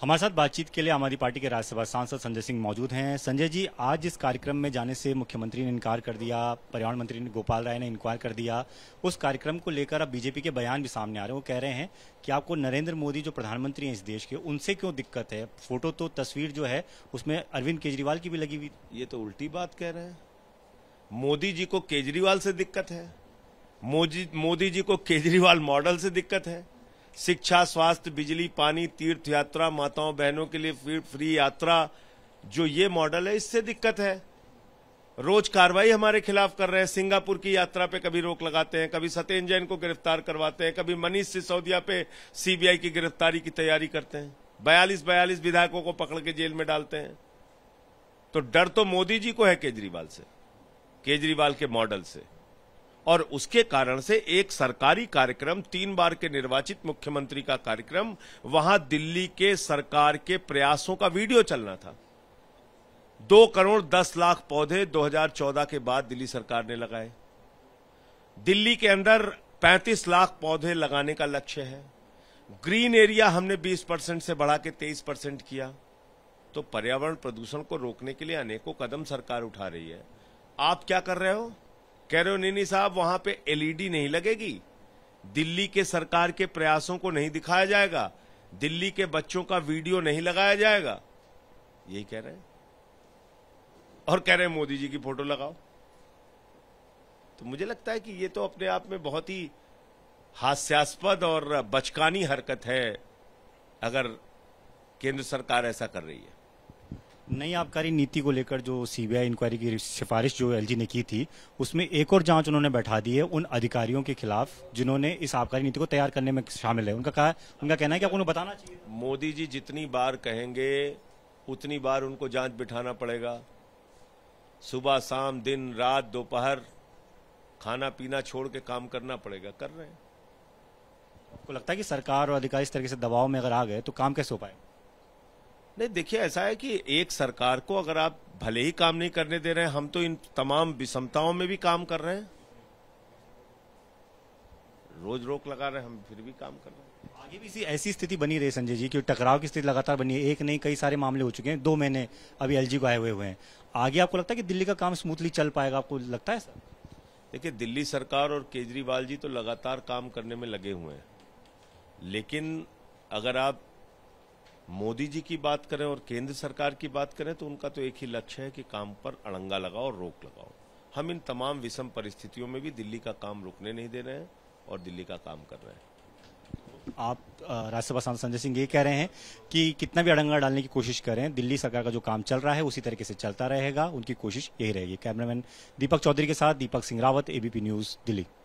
हमारे साथ बातचीत के लिए आम आदमी पार्टी के राज्यसभा सांसद संजय सिंह मौजूद हैं संजय जी आज इस कार्यक्रम में जाने से मुख्यमंत्री ने इनकार कर दिया पर्यावरण मंत्री ने गोपाल राय ने इनकार कर दिया उस कार्यक्रम को लेकर अब बीजेपी के बयान भी सामने आ रहे हैं वो कह रहे हैं कि आपको नरेंद्र मोदी जो प्रधानमंत्री हैं इस देश के उनसे क्यों दिक्कत है फोटो तो तस्वीर जो है उसमें अरविंद केजरीवाल की भी लगी हुई ये तो उल्टी बात कह रहे हैं मोदी जी को केजरीवाल से दिक्कत है मोदी मोदी जी को केजरीवाल मॉडल से दिक्कत है शिक्षा स्वास्थ्य बिजली पानी तीर्थ यात्रा माताओं बहनों के लिए फ्री यात्रा जो ये मॉडल है इससे दिक्कत है रोज कार्रवाई हमारे खिलाफ कर रहे हैं सिंगापुर की यात्रा पे कभी रोक लगाते हैं कभी सत्यन जैन को गिरफ्तार करवाते हैं कभी मनीष सिसोदिया पे सीबीआई की गिरफ्तारी की तैयारी करते हैं बयालीस बयालीस विधायकों को पकड़ के जेल में डालते हैं तो डर तो मोदी जी को है केजरीवाल से केजरीवाल के मॉडल से और उसके कारण से एक सरकारी कार्यक्रम तीन बार के निर्वाचित मुख्यमंत्री का कार्यक्रम वहां दिल्ली के सरकार के प्रयासों का वीडियो चलना था दो करोड़ दस लाख पौधे 2014 के बाद दिल्ली सरकार ने लगाए दिल्ली के अंदर 35 लाख पौधे लगाने का लक्ष्य है ग्रीन एरिया हमने 20 परसेंट से बढ़ा के 23 परसेंट किया तो पर्यावरण प्रदूषण को रोकने के लिए अनेकों कदम सरकार उठा रही है आप क्या कर रहे हो कह रहे हो नीनी साहब वहां पे एलईडी e नहीं लगेगी दिल्ली के सरकार के प्रयासों को नहीं दिखाया जाएगा दिल्ली के बच्चों का वीडियो नहीं लगाया जाएगा यही कह रहे हैं और कह रहे हैं मोदी जी की फोटो लगाओ तो मुझे लगता है कि ये तो अपने आप में बहुत ही हास्यास्पद और बचकानी हरकत है अगर केंद्र सरकार ऐसा कर रही है नई आबकारी नीति को लेकर जो सीबीआई इंक्वायरी की सिफारिश जो एलजी ने की थी उसमें एक और जांच उन्होंने बैठा दी है उन अधिकारियों के खिलाफ जिन्होंने इस आबकारी नीति को तैयार करने में शामिल है उनका कहा उनका कहना है कि आप उन्हें बताना चाहिए मोदी जी जितनी बार कहेंगे उतनी बार उनको जांच बिठाना पड़ेगा सुबह शाम दिन रात दोपहर खाना पीना छोड़ के काम करना पड़ेगा कर रहे हैं आपको लगता है कि सरकार और अधिकारी इस तरीके से दबाव में अगर आ गए तो काम कैसे हो पाएगा नहीं देखिए ऐसा है कि एक सरकार को अगर आप भले ही काम नहीं करने दे रहे हैं हम तो इन तमाम विषमताओं में भी काम कर रहे हैं रोज रोक लगा रहे हैं हम फिर भी काम कर रहे हैं आगे भी इसी ऐसी स्थिति बनी रही संजय जी कि टकराव की स्थिति लगातार बनी है एक नहीं कई सारे मामले हो चुके हैं दो महीने अभी एलजी को आए हुए हुए हैं आगे आपको लगता है कि दिल्ली का काम स्मूथली चल पाएगा आपको लगता है सर देखिए दिल्ली सरकार और केजरीवाल जी तो लगातार काम करने में लगे हुए हैं लेकिन अगर आप मोदी जी की बात करें और केंद्र सरकार की बात करें तो उनका तो एक ही लक्ष्य है कि काम पर अड़ंगा लगाओ और रोक लगाओ हम इन तमाम विषम परिस्थितियों में भी दिल्ली का काम रुकने नहीं दे रहे हैं और दिल्ली का काम कर रहे हैं आप राज्यसभा सांसद संजय सिंह ये कह रहे हैं कि कितना भी अड़ंगा डालने की कोशिश करें दिल्ली सरकार का जो काम चल रहा है उसी तरीके से चलता रहेगा उनकी कोशिश यही रहेगी कैमरामैन दीपक चौधरी के साथ दीपक सिंह रावत एबीपी न्यूज दिल्ली